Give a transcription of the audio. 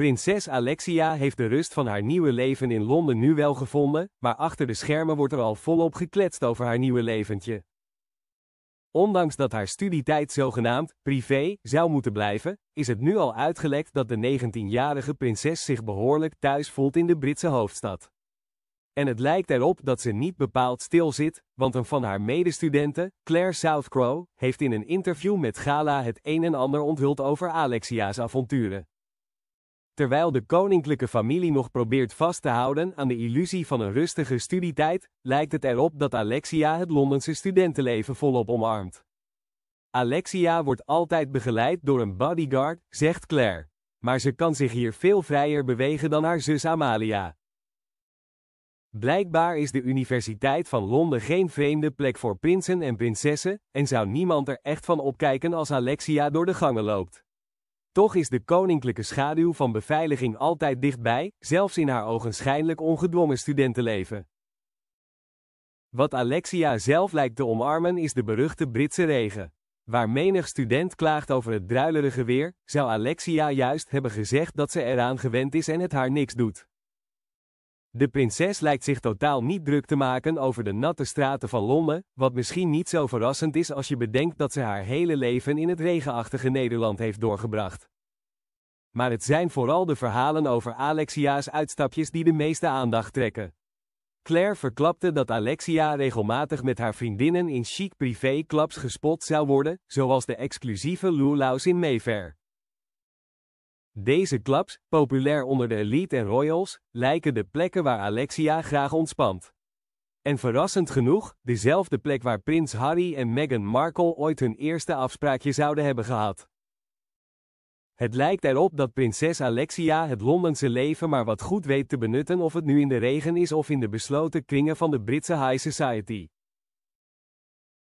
Prinses Alexia heeft de rust van haar nieuwe leven in Londen nu wel gevonden, maar achter de schermen wordt er al volop gekletst over haar nieuwe leventje. Ondanks dat haar studietijd zogenaamd privé zou moeten blijven, is het nu al uitgelekt dat de 19-jarige prinses zich behoorlijk thuis voelt in de Britse hoofdstad. En het lijkt erop dat ze niet bepaald stil zit, want een van haar medestudenten, Claire Southcrow, heeft in een interview met Gala het een en ander onthuld over Alexia's avonturen. Terwijl de koninklijke familie nog probeert vast te houden aan de illusie van een rustige studietijd, lijkt het erop dat Alexia het Londense studentenleven volop omarmt. Alexia wordt altijd begeleid door een bodyguard, zegt Claire. Maar ze kan zich hier veel vrijer bewegen dan haar zus Amalia. Blijkbaar is de Universiteit van Londen geen vreemde plek voor prinsen en prinsessen, en zou niemand er echt van opkijken als Alexia door de gangen loopt. Toch is de koninklijke schaduw van beveiliging altijd dichtbij, zelfs in haar ogenschijnlijk ongedwongen studentenleven. Wat Alexia zelf lijkt te omarmen is de beruchte Britse regen. Waar menig student klaagt over het druilerige weer, zou Alexia juist hebben gezegd dat ze eraan gewend is en het haar niks doet. De prinses lijkt zich totaal niet druk te maken over de natte straten van Londen, wat misschien niet zo verrassend is als je bedenkt dat ze haar hele leven in het regenachtige Nederland heeft doorgebracht maar het zijn vooral de verhalen over Alexia's uitstapjes die de meeste aandacht trekken. Claire verklapte dat Alexia regelmatig met haar vriendinnen in chic privéclubs gespot zou worden, zoals de exclusieve Lulaus in Mayfair. Deze clubs, populair onder de elite en royals, lijken de plekken waar Alexia graag ontspant. En verrassend genoeg, dezelfde plek waar prins Harry en Meghan Markle ooit hun eerste afspraakje zouden hebben gehad. Het lijkt erop dat prinses Alexia het Londense leven maar wat goed weet te benutten of het nu in de regen is of in de besloten kringen van de Britse high society.